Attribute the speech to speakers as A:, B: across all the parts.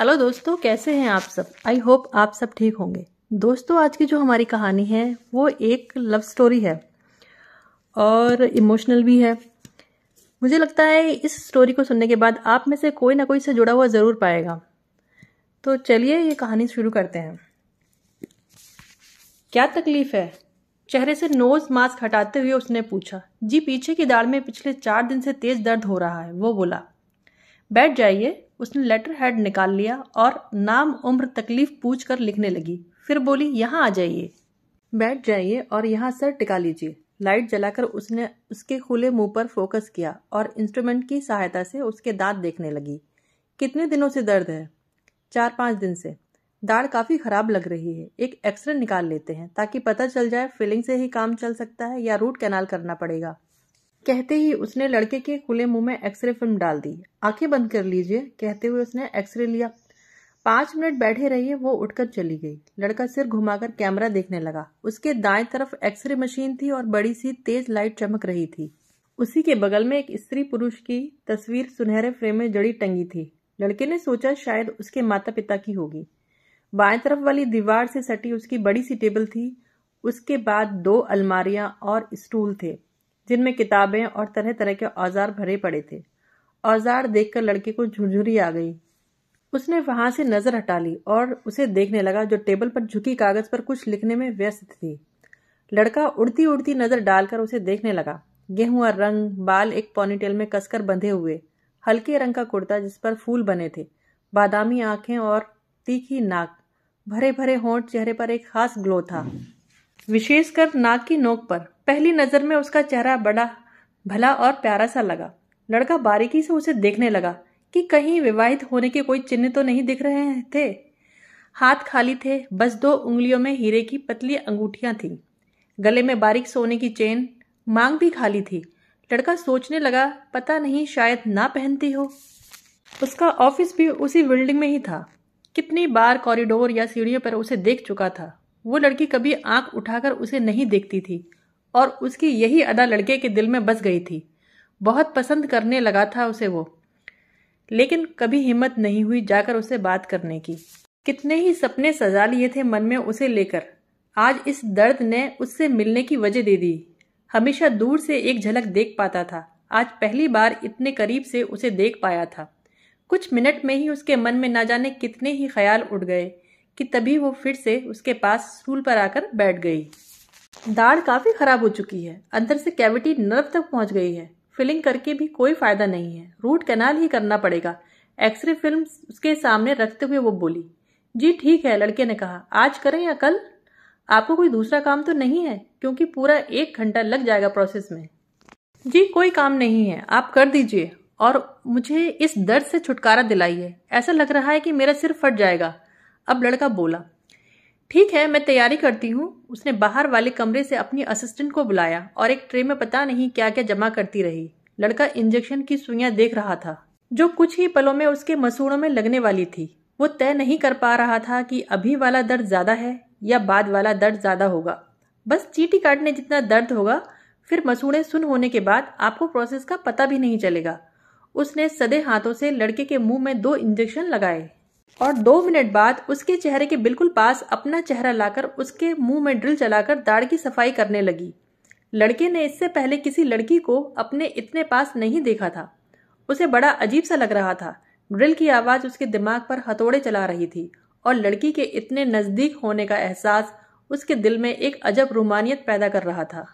A: Hello दोस्तों कैसे हैं आप सब आई होप आप सब ठीक होंगे दोस्तों आज की जो हमारी कहानी है वो एक लव स्टोरी है और इमोशनल भी है मुझे लगता है इस स्टोरी को सुनने के बाद आप में से कोई ना कोई से जुड़ा हुआ ज़रूर पाएगा तो चलिए ये कहानी शुरू करते हैं क्या तकलीफ है चेहरे से नोज मास्क हटाते हुए उसने पूछा जी पीछे की दाढ़ में पिछले चार दिन से तेज दर्द हो रहा है वो बोला बैठ जाइए उसने लेटर हेड निकाल लिया और नाम उम्र तकलीफ पूछ कर लिखने लगी फिर बोली यहाँ आ जाइए बैठ जाइए और यहाँ सर टिका लीजिए लाइट जलाकर उसने उसके खुले मुंह पर फोकस किया और इंस्ट्रूमेंट की सहायता से उसके दांत देखने लगी कितने दिनों से दर्द है चार पाँच दिन से दाढ़ काफ़ी ख़राब लग रही है एक एक्सरे निकाल लेते हैं ताकि पता चल जाए फिलिंग से ही काम चल सकता है या रूट कैनाल करना पड़ेगा कहते ही उसने लड़के के खुले मुंह में एक्सरे फिल्म डाल दी आंखें बंद कर लीजिए कहते हुए उसने एक्सरे लिया पांच मिनट बैठे रहिए वो उठकर चली गई लड़का सिर घुमाकर कैमरा देखने लगा उसके दाएं तरफ एक्सरे मशीन थी और बड़ी सी तेज लाइट चमक रही थी उसी के बगल में एक स्त्री पुरुष की तस्वीर सुनहरे फ्रेम में जड़ी टंगी थी लड़के ने सोचा शायद उसके माता पिता की होगी बाएं तरफ वाली दीवार से सटी उसकी बड़ी सी टेबल थी उसके बाद दो अलमारियां और स्टूल थे जिनमें किताबें और तरह तरह के औजार भरे पड़े थे औजार देखकर लड़के को झुरझुरी आ गई उसने वहां से नजर हटा ली और उसे देखने लगा जो टेबल पर झुकी कागज पर कुछ लिखने में व्यस्त थी लड़का उड़ती उड़ती नजर डालकर उसे देखने लगा गेहूं रंग बाल एक पॉनीटेल में कसकर बंधे हुए हल्के रंग का कुर्ता जिस पर फूल बने थे बादामी आंखें और तीखी नाक भरे भरे होंठ चेहरे पर एक खास ग्लो था विशेषकर नाक की नोक पर पहली नजर में उसका चेहरा बड़ा भला और प्यारा सा लगा लड़का बारीकी से उसे देखने लगा कि कहीं विवाहित होने के कोई चिन्ह तो नहीं दिख रहे थे हाथ खाली थे बस दो उंगलियों में हीरे की पतली अंगूठियां थीं गले में बारीक सोने की चेन मांग भी खाली थी लड़का सोचने लगा पता नहीं शायद ना पहनती हो उसका ऑफिस भी उसी बिल्डिंग में ही था कितनी बार कॉरिडोर या सीढ़ियों पर उसे देख चुका था वो लड़की कभी आंख उठाकर उसे नहीं देखती थी और उसकी यही अदा लड़के के दिल में बस गई थी बहुत पसंद करने लगा था उसे वो लेकिन कभी हिम्मत नहीं हुई जाकर उसे बात करने की कितने ही सपने सजा लिए थे मन में उसे लेकर आज इस दर्द ने उससे मिलने की वजह दे दी हमेशा दूर से एक झलक देख पाता था आज पहली बार इतने करीब से उसे देख पाया था कुछ मिनट में ही उसके मन में ना जाने कितने ही ख्याल उठ गए कि तभी वो फिर से उसके पास सूल पर आकर बैठ गई दाढ़ काफ़ी खराब हो चुकी है अंदर से कैविटी नर्व तक पहुंच गई है फिलिंग करके भी कोई फायदा नहीं है रूट कैनाल ही करना पड़ेगा एक्सरे फिल्म उसके सामने रखते हुए वो बोली जी ठीक है लड़के ने कहा आज करें या कल आपको कोई दूसरा काम तो नहीं है क्योंकि पूरा एक घंटा लग जाएगा प्रोसेस में जी कोई काम नहीं है आप कर दीजिए और मुझे इस दर्द से छुटकारा दिलाइए ऐसा लग रहा है कि मेरा सिर फट जाएगा अब लड़का बोला ठीक है मैं तैयारी करती हूँ उसने बाहर वाले कमरे से अपनी असिस्टेंट को बुलाया और एक ट्रे में पता नहीं क्या क्या जमा करती रही लड़का इंजेक्शन की सुइयां देख रहा था जो कुछ ही पलों में उसके मसूड़ों में लगने वाली थी वो तय नहीं कर पा रहा था कि अभी वाला दर्द ज़्यादा है या बाद वाला दर्द ज़्यादा होगा बस चीटी काटने जितना दर्द होगा फिर मसूड़े सुन होने के बाद आपको प्रोसेस का पता भी नहीं चलेगा उसने सदे हाथों से लड़के के मुंह में दो इंजेक्शन लगाए और दो मिनट बाद उसके चेहरे के बिल्कुल पास अपना चेहरा लाकर उसके मुंह में ड्रिल चलाकर दाढ़ की सफाई करने लगी लड़के ने इससे पहले किसी लड़की को अपने इतने पास नहीं देखा था उसे बड़ा अजीब सा लग रहा था ड्रिल की आवाज़ उसके दिमाग पर हथौड़े चला रही थी और लड़की के इतने नज़दीक होने का एहसास उसके दिल में एक अजब रोमानियत पैदा कर रहा था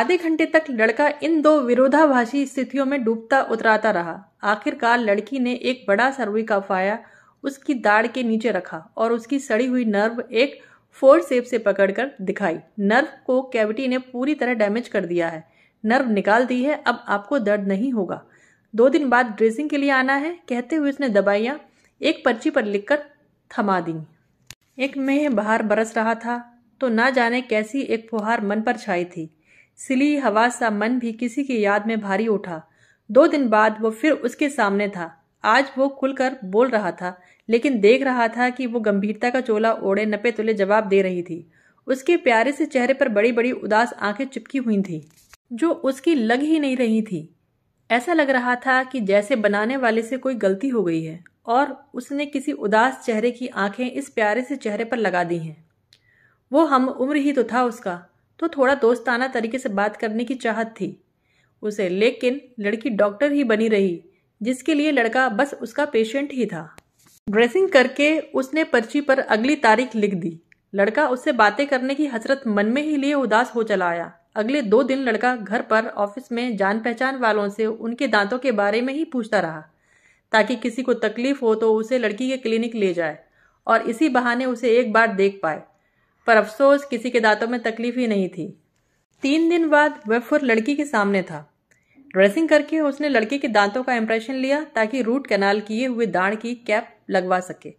A: आधे घंटे तक लड़का इन दो विरोधाभासी स्थितियों में डूबता उतराता रहा आखिरकार लड़की ने एक बड़ा सा का फाया उसकी दाढ़ के नीचे रखा और उसकी सड़ी हुई नर्व एक फोर सेप से पकड़कर दिखाई नर्व को कैविटी ने पूरी तरह डैमेज कर दिया है नर्व निकाल दी है अब आपको दर्द नहीं होगा दो दिन बाद ड्रेसिंग के लिए आना है कहते हुए उसने दवाइयाँ एक पर्ची पर लिखकर थमा दी एक मेह बाहर बरस रहा था तो ना जाने कैसी एक फुहार मन पर छाई थी सिली हवा सा मन भी किसी की याद में भारी उठा दो दिन बाद वो फिर उसके सामने था आज वो खुलकर बोल रहा था लेकिन देख रहा था कि वो गंभीरता का चोला ओढ़े नपे तुले जवाब दे रही थी उसके प्यारे से चेहरे पर बड़ी बड़ी उदास आंखें चिपकी हुई थी जो उसकी लग ही नहीं रही थी ऐसा लग रहा था कि जैसे बनाने वाले से कोई गलती हो गई है और उसने किसी उदास चेहरे की आंखें इस प्यारे से चेहरे पर लगा दी हैं वो हम उम्र ही तो था उसका तो थोड़ा दोस्ताना तरीके से बात करने की चाहत थी उसे लेकिन लड़की डॉक्टर ही बनी रही जिसके लिए लड़का बस उसका पेशेंट ही था ड्रेसिंग करके उसने पर्ची पर अगली तारीख लिख दी लड़का उससे बातें करने की हसरत मन में ही लिए उदास हो चला आया अगले दो दिन लड़का घर पर ऑफिस में जान पहचान वालों से उनके दांतों के बारे में ही पूछता रहा ताकि किसी को तकलीफ हो तो उसे लड़की के क्लिनिक ले जाए और इसी बहाने उसे एक बार देख पाए पर अफसोस किसी के दांतों में तकलीफ ही नहीं थी तीन दिन बाद वह फुर लड़की के सामने था ड्रेसिंग करके उसने लड़के के दांतों का इम्प्रेशन लिया ताकि रूट कैनाल किए हुए दाण की कैप लगवा सके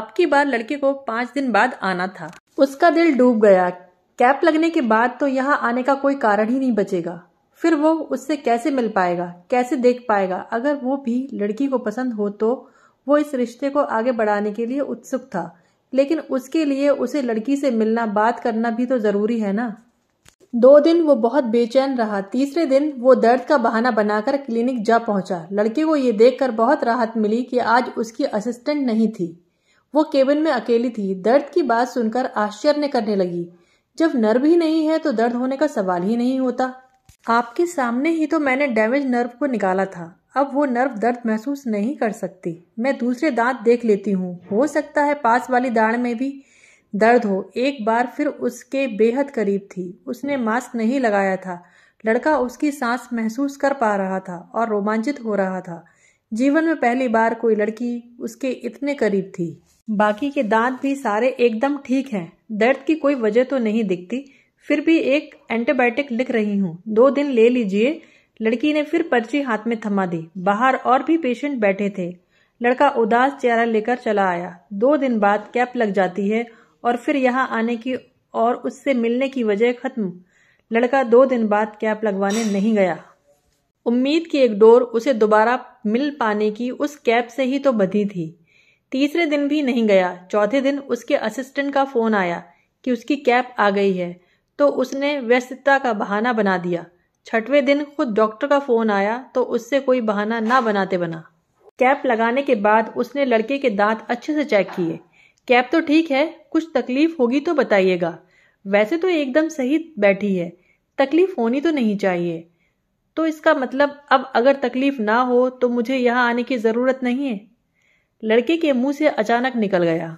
A: अब की बार लड़के को पांच दिन बाद आना था उसका दिल डूब गया कैप लगने के बाद तो यहाँ आने का कोई कारण ही नहीं बचेगा फिर वो उससे कैसे मिल पाएगा कैसे देख पाएगा अगर वो भी लड़की को पसंद हो तो वो इस रिश्ते को आगे बढ़ाने के लिए उत्सुक था लेकिन उसके लिए उसे लड़की से मिलना बात करना भी तो जरूरी है ना दो दिन वो बहुत बेचैन रहा तीसरे दिन वो दर्द का बहाना बनाकर क्लिनिक जा पहुंचा लड़के को ये देखकर बहुत राहत मिली कि आज उसकी असिस्टेंट नहीं थी वो केबिन में अकेली थी दर्द की बात सुनकर आश्चर्य करने लगी जब नर्व ही नहीं है तो दर्द होने का सवाल ही नहीं होता आपके सामने ही तो मैंने डैमेज नर्व को निकाला था अब वो नर्व दर्द महसूस नहीं कर सकती मैं दूसरे दांत देख लेती हूँ हो सकता है पास वाली दाढ़ में भी दर्द हो एक बार फिर उसके बेहद करीब थी उसने मास्क नहीं लगाया था लड़का उसकी सांस महसूस कर पा रहा था और रोमांचित हो रहा था जीवन में पहली बार कोई लड़की उसके इतने करीब थी बाकी के दांत भी सारे एकदम ठीक हैं दर्द की कोई वजह तो नहीं दिखती फिर भी एक एंटीबायोटिक लिख रही हूँ दो दिन ले लीजिए लड़की ने फिर पर्ची हाथ में थमा दी बाहर और भी पेशेंट बैठे थे लड़का उदास चेहरा लेकर चला आया दो दिन बाद कैप लग जाती है और फिर यहाँ आने की और उससे मिलने की वजह खत्म लड़का दो दिन बाद कैप लगवाने नहीं गया उम्मीद की एक डोर उसे दोबारा मिल पाने की उस कैप से ही तो बधी थी तीसरे दिन भी नहीं गया चौथे दिन उसके असिस्टेंट का फोन आया कि उसकी कैप आ गई है तो उसने व्यस्तता का बहाना बना दिया छठवें दिन खुद डॉक्टर का फोन आया तो उससे कोई बहाना ना बनाते बना कैप लगाने के बाद उसने लड़के के दांत अच्छे से चेक किए कैब तो ठीक है कुछ तकलीफ होगी तो बताइएगा वैसे तो एकदम सही बैठी है तकलीफ होनी तो नहीं चाहिए तो इसका मतलब अब अगर तकलीफ ना हो तो मुझे यहाँ आने की ज़रूरत नहीं है लड़के के मुंह से अचानक निकल गया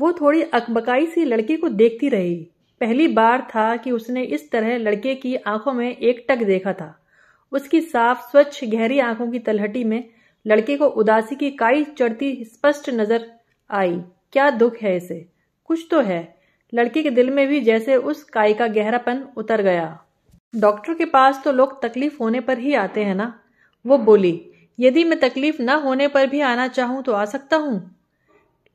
A: वो थोड़ी अकबकाई सी लड़के को देखती रही पहली बार था कि उसने इस तरह लड़के की आंखों में एक टक देखा था उसकी साफ स्वच्छ गहरी आंखों की तलहटी में लड़के को उदासी की काई चढ़ती स्पष्ट नजर आई क्या दुख है इसे कुछ तो है लड़के के दिल में भी जैसे उस काय का गहरापन उतर गया डॉक्टर के पास तो लोग तकलीफ होने पर ही आते हैं ना वो बोली यदि मैं तकलीफ ना होने पर भी आना चाहूँ तो आ सकता हूँ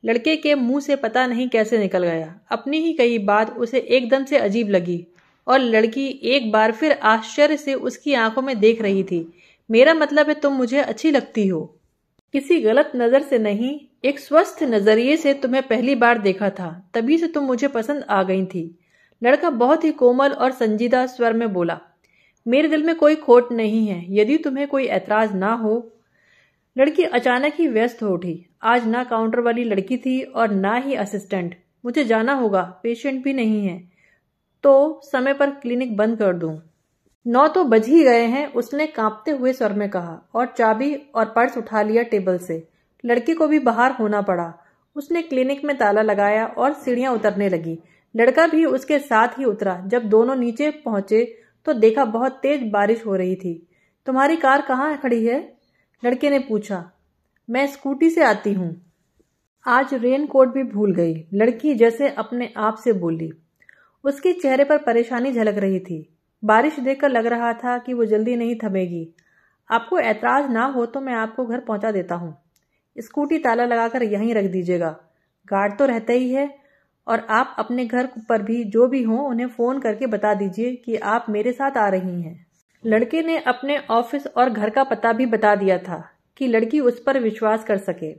A: लड़के के मुंह से पता नहीं कैसे निकल गया अपनी ही कही बात उसे एकदम से अजीब लगी और लड़की एक बार फिर आश्चर्य से उसकी आंखों में देख रही थी मेरा मतलब है तुम मुझे अच्छी लगती हो किसी गलत नज़र से नहीं एक स्वस्थ नज़रिए से तुम्हें पहली बार देखा था तभी से तुम मुझे पसंद आ गई थी लड़का बहुत ही कोमल और संजीदा स्वर में बोला मेरे दिल में कोई खोट नहीं है यदि तुम्हें कोई ऐतराज ना हो लड़की अचानक ही व्यस्त हो उठी आज ना काउंटर वाली लड़की थी और ना ही असिस्टेंट मुझे जाना होगा पेशेंट भी नहीं है तो समय पर क्लिनिक बंद कर दूं। नौ तो बज ही गए हैं उसने कांपते हुए स्वर में कहा और चाबी और पर्स उठा लिया टेबल से लड़के को भी बाहर होना पड़ा उसने क्लिनिक में ताला लगाया और सीढ़ियां उतरने लगी लड़का भी उसके साथ ही उतरा जब दोनों नीचे पहुंचे तो देखा बहुत तेज बारिश हो रही थी तुम्हारी कार कहाँ खड़ी है लड़के ने पूछा मैं स्कूटी से आती हूँ आज रेन कोट भी भूल गई लड़की जैसे अपने आप से बोली उसके चेहरे पर परेशानी झलक रही थी बारिश देखकर लग रहा था कि वो जल्दी नहीं थमेगी आपको ऐतराज ना हो तो मैं आपको घर पहुंचा देता हूँ स्कूटी ताला लगाकर यहीं रख दीजिएगा गार्ड तो रहता ही है और आप अपने घर पर भी जो भी हो उन्हें फ़ोन करके बता दीजिए कि आप मेरे साथ आ रही हैं लड़के ने अपने ऑफिस और घर का पता भी बता दिया था कि लड़की उस पर विश्वास कर सके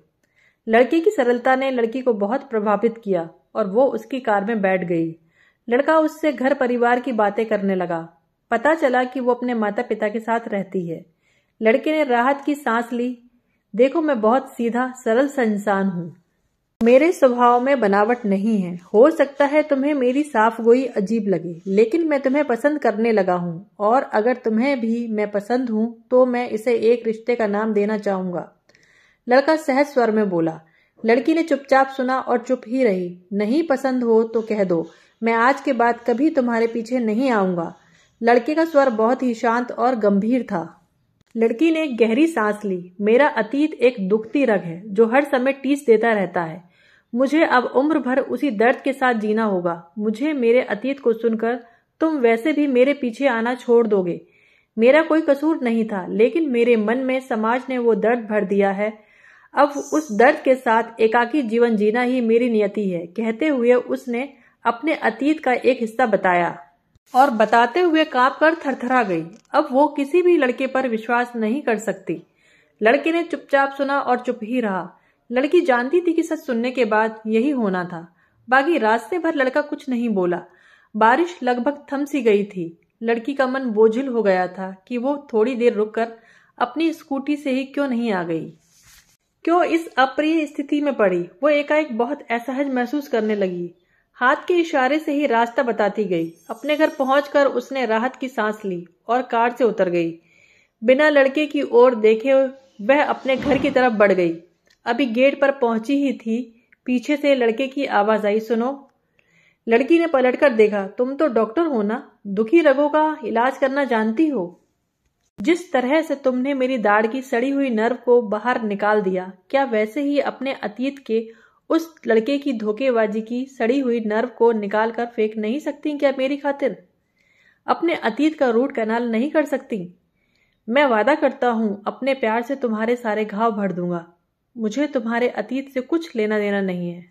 A: लड़की की सरलता ने लड़की को बहुत प्रभावित किया और वो उसकी कार में बैठ गई लड़का उससे घर परिवार की बातें करने लगा पता चला कि वो अपने माता पिता के साथ रहती है लड़के ने राहत की सांस ली देखो मैं बहुत सीधा सरल संसान हूँ मेरे स्वभाव में बनावट नहीं है हो सकता है तुम्हें मेरी साफ गोई अजीब लगे लेकिन मैं तुम्हें पसंद करने लगा हूँ और अगर तुम्हें भी मैं पसंद हूँ तो मैं इसे एक रिश्ते का नाम देना चाहूंगा लड़का सहज स्वर में बोला लड़की ने चुपचाप सुना और चुप ही रही नहीं पसंद हो तो कह दो मैं आज के बाद कभी तुम्हारे पीछे नहीं आऊंगा लड़के का स्वर बहुत ही शांत और गंभीर था लड़की ने एक गहरी सांस ली मेरा अतीत एक दुखती रग है जो हर समय टीस देता रहता है मुझे अब उम्र भर उसी दर्द के साथ जीना होगा मुझे मेरे अतीत को सुनकर तुम वैसे भी मेरे पीछे आना छोड़ दोगे मेरा कोई कसूर नहीं था लेकिन मेरे मन में समाज ने वो दर्द भर दिया है अब उस दर्द के साथ एकाकी जीवन जीना ही मेरी नियति है कहते हुए उसने अपने अतीत का एक हिस्सा बताया और बताते हुए कांप कर थरथरा गई अब वो किसी भी लड़के पर विश्वास नहीं कर सकती लड़के ने चुपचाप सुना और चुप ही रहा लड़की जानती थी कि सच सुनने के बाद यही होना था बाकी रास्ते भर लड़का कुछ नहीं बोला बारिश लगभग थम सी गई थी लड़की का मन बोझिल हो गया था कि वो थोड़ी देर रुककर अपनी स्कूटी से ही क्यों नहीं आ गई क्यों इस अप्रिय स्थिति में पड़ी वो एकाएक बहुत असहज महसूस करने लगी हाथ के इशारे से ही रास्ता बताती गई अपने घर पहुंचकर उसने राहत की सांस ली और कार से उतर गई बिना लड़के की ओर देखे वह अपने घर की तरफ बढ़ गई अभी गेट पर पहुंची ही थी पीछे से लड़के की आवाज आई सुनो लड़की ने पलटकर देखा तुम तो डॉक्टर हो ना दुखी रगों का इलाज करना जानती हो जिस तरह से तुमने मेरी दाढ़ की सड़ी हुई नर्व को बाहर निकाल दिया क्या वैसे ही अपने अतीत के उस लड़के की धोखेबाजी की सड़ी हुई नर्व को निकाल कर फेंक नहीं सकती क्या मेरी खातिर अपने अतीत का रूट कनाल नहीं कर सकती मैं वादा करता हूँ अपने प्यार से तुम्हारे सारे घाव भर दूंगा मुझे तुम्हारे अतीत से कुछ लेना देना नहीं है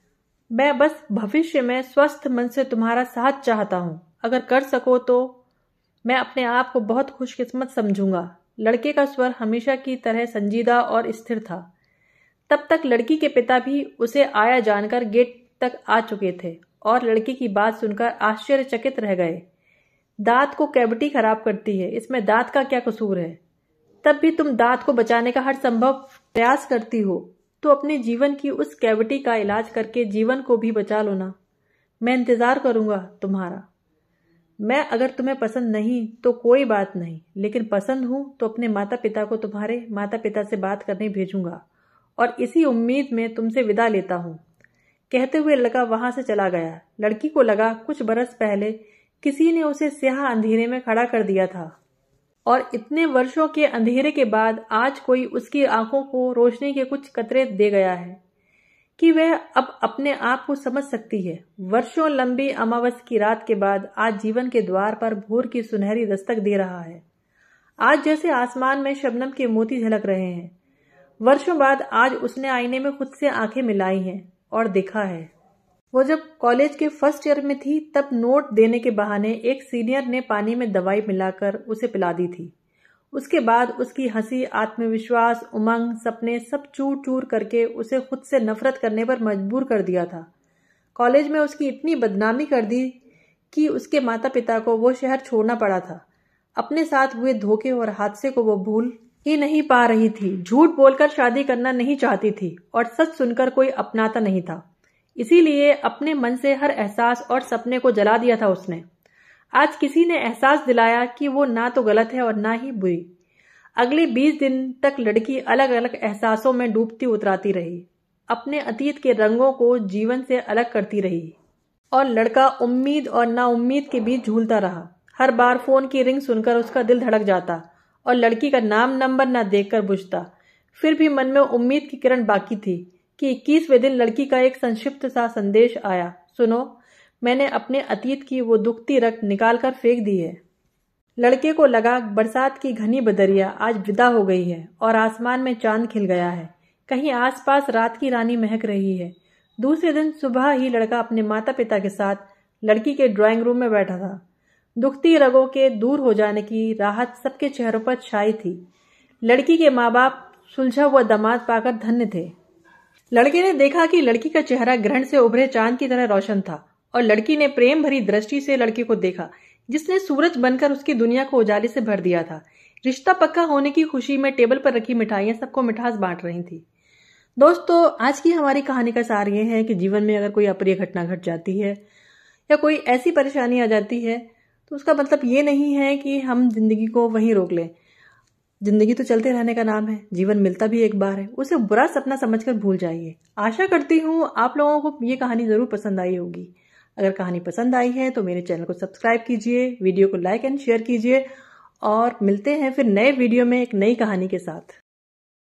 A: मैं बस भविष्य में स्वस्थ मन से तुम्हारा साथ चाहता हूँ अगर कर सको तो मैं अपने आप को बहुत खुशकिस्मत समझूंगा लड़के का स्वर हमेशा की तरह संजीदा और स्थिर था तब तक लड़की के पिता भी उसे आया जानकर गेट तक आ चुके थे और लड़की की बात सुनकर आश्चर्यचकित रह गए दांत को कैविटी खराब करती है इसमें दांत का क्या कसूर है तब भी तुम दांत को बचाने का हर संभव प्रयास करती हो तो अपने जीवन की उस कैविटी का इलाज करके जीवन को भी बचा लो ना मैं इंतजार करूंगा तुम्हारा मैं अगर तुम्हें पसंद नहीं तो कोई बात नहीं लेकिन पसंद हूं तो अपने माता पिता को तुम्हारे माता पिता से बात करने भेजूंगा और इसी उम्मीद में तुमसे विदा लेता हूँ कहते हुए लड़का वहां से चला गया लड़की को लगा कुछ बरस पहले किसी ने उसे स्याह अंधेरे में खड़ा कर दिया था और इतने वर्षों के अंधेरे के बाद आज कोई उसकी आंखों को रोशनी के कुछ कतरे दे गया है कि वह अब अपने आप को समझ सकती है वर्षों लंबी अमावस की रात के बाद आज जीवन के द्वार पर भोर की सुनहरी दस्तक दे रहा है आज जैसे आसमान में शबनम के मोती झलक रहे हैं वर्षों बाद आज उसने आईने में खुद से आंखें मिलाई हैं और देखा है वो जब कॉलेज के फर्स्ट ईयर में थी तब नोट देने के बहाने एक सीनियर ने पानी में दवाई मिलाकर उसे पिला दी थी उसके बाद उसकी हंसी आत्मविश्वास उमंग सपने सब चूर चूर करके उसे खुद से नफरत करने पर मजबूर कर दिया था कॉलेज में उसकी इतनी बदनामी कर दी कि उसके माता पिता को वो शहर छोड़ना पड़ा था अपने साथ हुए धोखे और हादसे को वो भूल ही नहीं पा रही थी झूठ बोलकर शादी करना नहीं चाहती थी और सच सुनकर कोई अपनाता नहीं था इसीलिए अपने मन से हर एहसास और सपने को जला दिया था उसने आज किसी ने एहसास दिलाया कि वो ना तो गलत है और ना ही बुरी अगले बीस दिन तक लड़की अलग अलग एहसासों में डूबती उतराती रही अपने अतीत के रंगों को जीवन से अलग करती रही और लड़का उम्मीद और नाउम्मीद के बीच झूलता रहा हर बार फोन की रिंग सुनकर उसका दिल धड़क जाता और लड़की का नाम नंबर ना देखकर बुझता फिर भी मन में उम्मीद की किरण बाकी थी कि इक्कीसवें दिन लड़की का एक संक्षिप्त सा संदेश आया सुनो मैंने अपने अतीत की वो दुखती रक्त निकाल कर फेंक दी है लड़के को लगा बरसात की घनी बदरिया आज विदा हो गई है और आसमान में चांद खिल गया है कहीं आसपास रात की रानी महक रही है दूसरे दिन सुबह ही लड़का अपने माता पिता के साथ लड़की के ड्राइंग रूम में बैठा था दुखती रगों के दूर हो जाने की राहत सबके चेहरों पर छाई थी लड़की के माँ बाप सुलझा हुआ दामाद पाकर धन्य थे लड़के ने देखा कि लड़की का चेहरा ग्रहण से उभरे चांद की तरह रोशन था और लड़की ने प्रेम भरी दृष्टि से लड़के को देखा जिसने सूरज बनकर उसकी दुनिया को उजाले से भर दिया था रिश्ता पक्का होने की खुशी में टेबल पर रखी मिठाइयां सबको मिठास बांट रही थी दोस्तों आज की हमारी कहानी का सार ये है कि जीवन में अगर कोई अप्रिय घटना घट जाती है या कोई ऐसी परेशानी आ जाती है तो उसका मतलब ये नहीं है कि हम जिंदगी को वहीं रोक लें जिंदगी तो चलते रहने का नाम है जीवन मिलता भी एक बार है उसे बुरा सपना समझकर भूल जाइए आशा करती हूँ आप लोगों को ये कहानी ज़रूर पसंद आई होगी अगर कहानी पसंद आई है तो मेरे चैनल को सब्सक्राइब कीजिए वीडियो को लाइक एंड शेयर कीजिए और मिलते हैं फिर नए वीडियो में एक नई कहानी के साथ